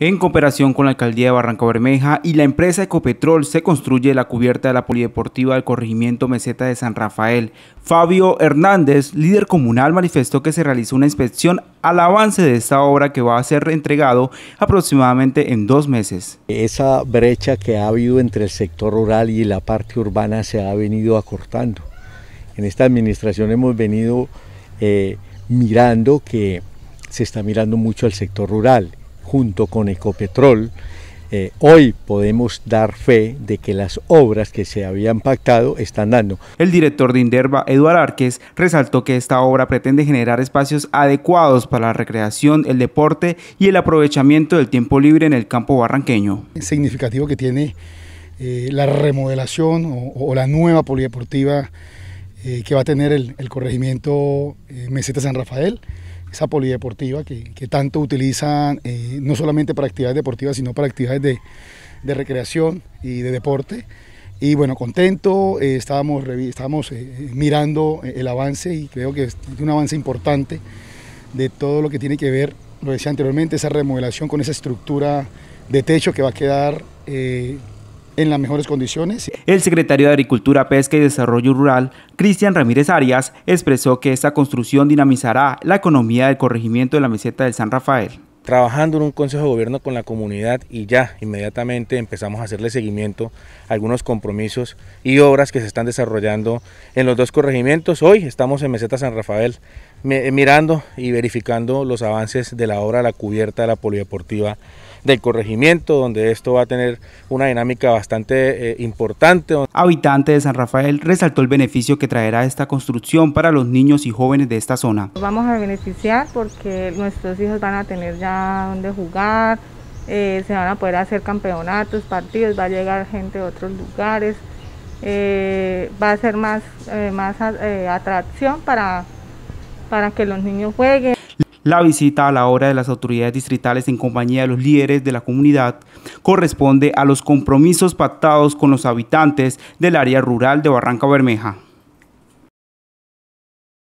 En cooperación con la alcaldía de Barranco Bermeja y la empresa Ecopetrol se construye la cubierta de la polideportiva del corregimiento Meseta de San Rafael. Fabio Hernández, líder comunal, manifestó que se realizó una inspección al avance de esta obra que va a ser entregado aproximadamente en dos meses. Esa brecha que ha habido entre el sector rural y la parte urbana se ha venido acortando. En esta administración hemos venido eh, mirando que se está mirando mucho al sector rural junto con Ecopetrol, eh, hoy podemos dar fe de que las obras que se habían pactado están dando. El director de Inderva, Eduardo Arques, resaltó que esta obra pretende generar espacios adecuados para la recreación, el deporte y el aprovechamiento del tiempo libre en el campo barranqueño. Es significativo que tiene eh, la remodelación o, la nueva polideportiva eh, que va a tener el corregimiento Meseta San Rafael esa polideportiva que, tanto utilizan eh, no solamente para actividades deportivas, sino para actividades de, recreación y de deporte. Y bueno, contento, eh, estábamos, estábamos eh, mirando el avance y creo que es un avance importante de todo lo que tiene que ver, lo decía anteriormente, esa remodelación con esa estructura de techo que va a quedar en las mejores condiciones. El secretario de Agricultura, Pesca y Desarrollo Rural, Cristian Ramírez Arias, expresó que esta construcción dinamizará la economía del corregimiento de la meseta del San Rafael trabajando en un consejo de gobierno con la comunidad y ya inmediatamente empezamos a hacerle seguimiento a algunos compromisos y obras que se están desarrollando en los dos corregimientos. Hoy estamos en Meseta San Rafael, eh, mirando y verificando los avances de la obra La Cubierta de la Polideportiva del corregimiento, donde esto va a tener una dinámica bastante eh, importante. Habitante de San Rafael resaltó el beneficio que traerá esta construcción para los niños y jóvenes de esta zona. Vamos a beneficiar porque nuestros hijos van a tener ya donde jugar, eh, se van a poder hacer campeonatos, partidos, va a llegar gente de otros lugares, va a ser más, más atracción para para que los niños jueguen. La visita a la hora de las autoridades distritales en compañía de los líderes de la comunidad corresponde a los compromisos pactados con los habitantes del área rural de Barranca Bermeja.